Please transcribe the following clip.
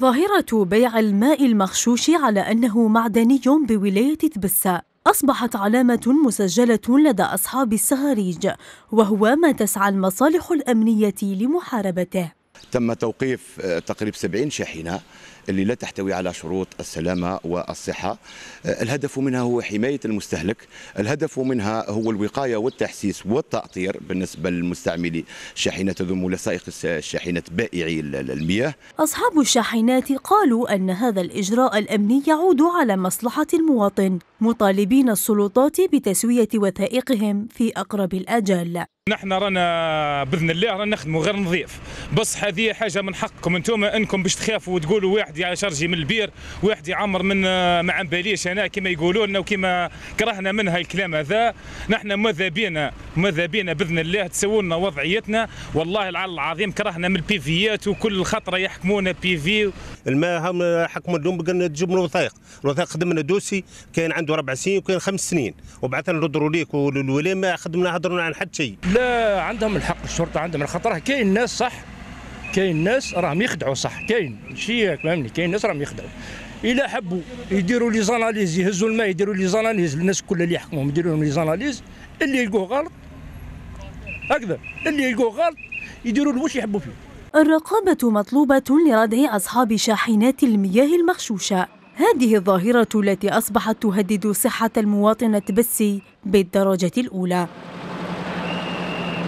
ظاهرة بيع الماء المغشوش على أنه معدني بولاية تبسة أصبحت علامة مسجلة لدى أصحاب السهاريج وهو ما تسعى المصالح الأمنية لمحاربته تم توقيف آه، تقريب 70 شاحنة اللي لا تحتوي على شروط السلامة والصحة آه، الهدف منها هو حماية المستهلك الهدف منها هو الوقاية والتحسيس والتأطير بالنسبة للمستعملي شاحنة تذم لصائق شاحنة بائعي المياه أصحاب الشاحنات قالوا أن هذا الإجراء الأمني يعود على مصلحة المواطن مطالبين السلطات بتسوية وثائقهم في أقرب الأجال نحن رانا باذن الله رانا نخدموا غير نظيف بس هذه حاجه من حقكم انتم انكم باش تخافوا وتقولوا واحد على شرجي من البير واحد يعمر من ما عم باليش انا كما يقولوا لنا وكما كرهنا منها الكلام هذا نحن ماذا بينا ماذا بينا باذن الله تسووا لنا وضعيتنا والله العلي العظيم كرهنا من البيفيات وكل خطره يحكمونا بيفي الماء هم حكموا لهم قلنا تجيب الوثائق الوثائق خدمنا دوسي كان عند عنده ربع سنين وكان خمس سنين وبعثنا ليك والولايه ما خدمنا هضرنا عن حد شيء لا عندهم الحق الشرطه عندهم الخطر كاين ناس صح كاين ناس راهم يخدعوا صح كاين ماشي فهمني كاين ناس راهم يخدعوا الا حبوا يديروا لي زاناليز يهزوا الماء يديروا لي زاناليز للناس كلها اللي يحكمهم يديروا لهم لي زاناليز اللي يلقوه غلط هكذا اللي يلقوه غلط يديروا له واش يحبوا فيه الرقابة مطلوبة لردع أصحاب شاحنات المياه المغشوشة هذه الظاهرة التي أصبحت تهدد صحة المواطن التبسي بالدرجة الأولى